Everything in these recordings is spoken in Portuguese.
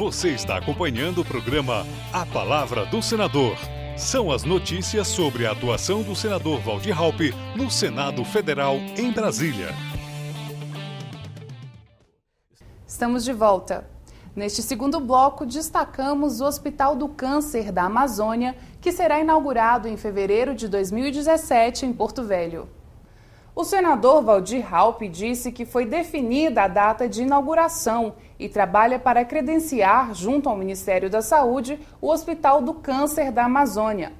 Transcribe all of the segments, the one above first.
Você está acompanhando o programa A Palavra do Senador. São as notícias sobre a atuação do senador Valdir Halpe no Senado Federal em Brasília. Estamos de volta. Neste segundo bloco, destacamos o Hospital do Câncer da Amazônia, que será inaugurado em fevereiro de 2017 em Porto Velho. O senador Valdir Raup disse que foi definida a data de inauguração e trabalha para credenciar, junto ao Ministério da Saúde, o Hospital do Câncer da Amazônia.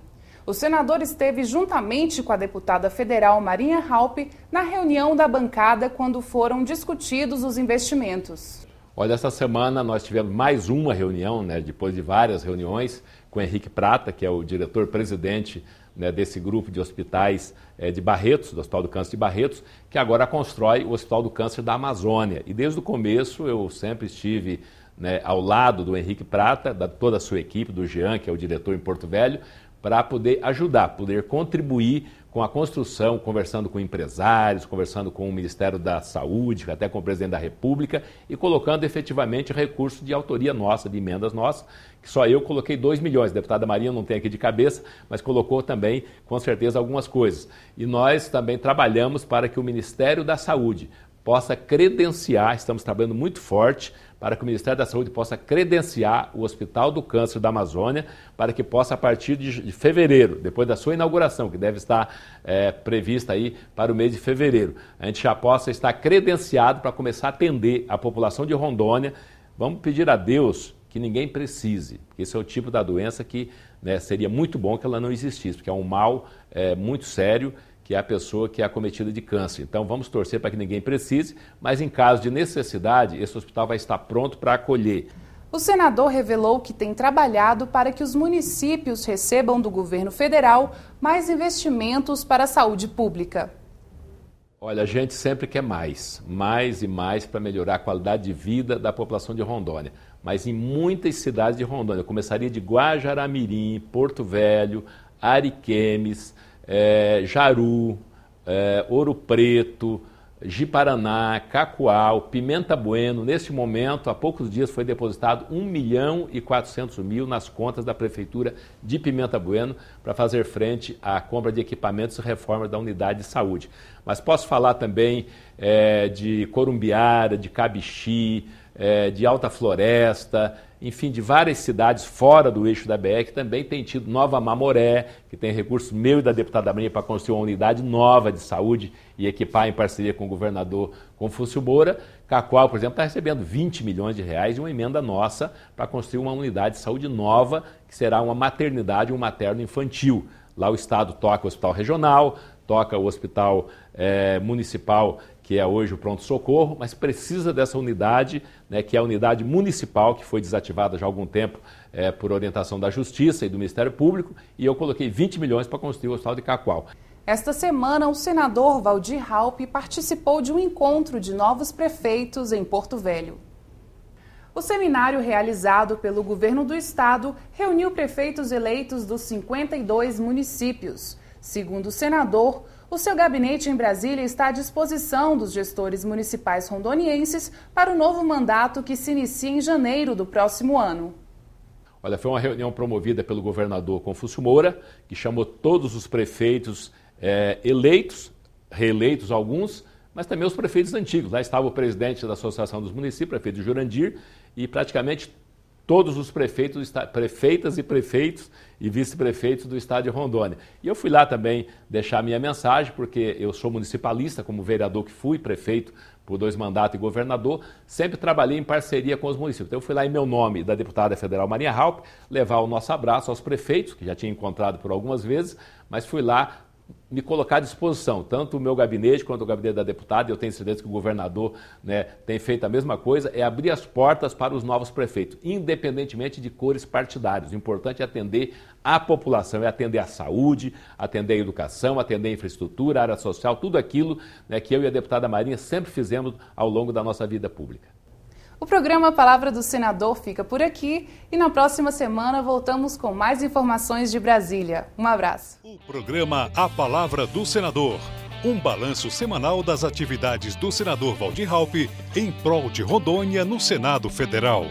O senador esteve juntamente com a deputada federal Marinha Raup na reunião da bancada quando foram discutidos os investimentos. Olha, essa semana nós tivemos mais uma reunião, né, depois de várias reuniões, com o Henrique Prata, que é o diretor-presidente né, desse grupo de hospitais é, de Barretos, do Hospital do Câncer de Barretos, que agora constrói o Hospital do Câncer da Amazônia. E desde o começo eu sempre estive né, ao lado do Henrique Prata, da toda a sua equipe, do Jean, que é o diretor em Porto Velho, para poder ajudar, poder contribuir com a construção, conversando com empresários, conversando com o Ministério da Saúde, até com o presidente da República, e colocando efetivamente recurso de autoria nossa, de emendas nossas, que só eu coloquei 2 milhões. A deputada Maria não tem aqui de cabeça, mas colocou também, com certeza, algumas coisas. E nós também trabalhamos para que o Ministério da Saúde possa credenciar, estamos trabalhando muito forte para que o Ministério da Saúde possa credenciar o Hospital do Câncer da Amazônia, para que possa, a partir de fevereiro, depois da sua inauguração, que deve estar é, prevista aí para o mês de fevereiro, a gente já possa estar credenciado para começar a atender a população de Rondônia. Vamos pedir a Deus que ninguém precise, porque esse é o tipo da doença que né, seria muito bom que ela não existisse, porque é um mal é, muito sério que é a pessoa que é acometida de câncer. Então vamos torcer para que ninguém precise, mas em caso de necessidade, esse hospital vai estar pronto para acolher. O senador revelou que tem trabalhado para que os municípios recebam do governo federal mais investimentos para a saúde pública. Olha, a gente sempre quer mais, mais e mais para melhorar a qualidade de vida da população de Rondônia. Mas em muitas cidades de Rondônia, eu começaria de Guajaramirim, Porto Velho, Ariquemes, é, Jaru, é, Ouro Preto, Jiparaná, Cacoal, Pimenta Bueno. Nesse momento, há poucos dias, foi depositado 1 milhão e 400 mil nas contas da Prefeitura de Pimenta Bueno para fazer frente à compra de equipamentos e reforma da unidade de saúde. Mas posso falar também é, de Corumbiara, de Cabixi, é, de Alta Floresta, enfim, de várias cidades fora do eixo da BR, que também tem tido Nova Mamoré, que tem recurso meu e da deputada Maria para construir uma unidade nova de saúde e equipar em parceria com o governador Confúcio Moura, Cacoal, por exemplo, está recebendo 20 milhões de reais de uma emenda nossa para construir uma unidade de saúde nova, que será uma maternidade, um materno infantil. Lá o Estado toca o hospital regional, toca o hospital é, municipal, que é hoje o pronto-socorro, mas precisa dessa unidade, né, que é a unidade municipal, que foi desativada já há algum tempo é, por orientação da Justiça e do Ministério Público, e eu coloquei 20 milhões para construir o hospital de Cacoal. Esta semana, o senador Valdir Raup participou de um encontro de novos prefeitos em Porto Velho. O seminário realizado pelo governo do estado reuniu prefeitos eleitos dos 52 municípios. Segundo o senador, o seu gabinete em Brasília está à disposição dos gestores municipais rondonienses para o novo mandato que se inicia em janeiro do próximo ano. Olha, foi uma reunião promovida pelo governador Confúcio Moura, que chamou todos os prefeitos é, eleitos, reeleitos alguns, mas também os prefeitos antigos. Lá estava o presidente da Associação dos Municípios, prefeito Jurandir, e praticamente todos os prefeitos, prefeitas e prefeitos e vice-prefeitos do estado de Rondônia. E eu fui lá também deixar minha mensagem, porque eu sou municipalista, como vereador que fui, prefeito por dois mandatos e governador, sempre trabalhei em parceria com os municípios. Então eu fui lá em meu nome da deputada federal Maria Halpe levar o nosso abraço aos prefeitos, que já tinha encontrado por algumas vezes, mas fui lá me colocar à disposição, tanto o meu gabinete quanto o gabinete da deputada, eu tenho certeza que o governador né, tem feito a mesma coisa, é abrir as portas para os novos prefeitos, independentemente de cores partidárias. O importante é atender a população, é atender a saúde, atender a educação, atender a infraestrutura, a área social, tudo aquilo né, que eu e a deputada Marinha sempre fizemos ao longo da nossa vida pública. O programa Palavra do Senador fica por aqui e na próxima semana voltamos com mais informações de Brasília. Um abraço. O programa A Palavra do Senador, um balanço semanal das atividades do senador Valdir Raup em prol de Rondônia no Senado Federal.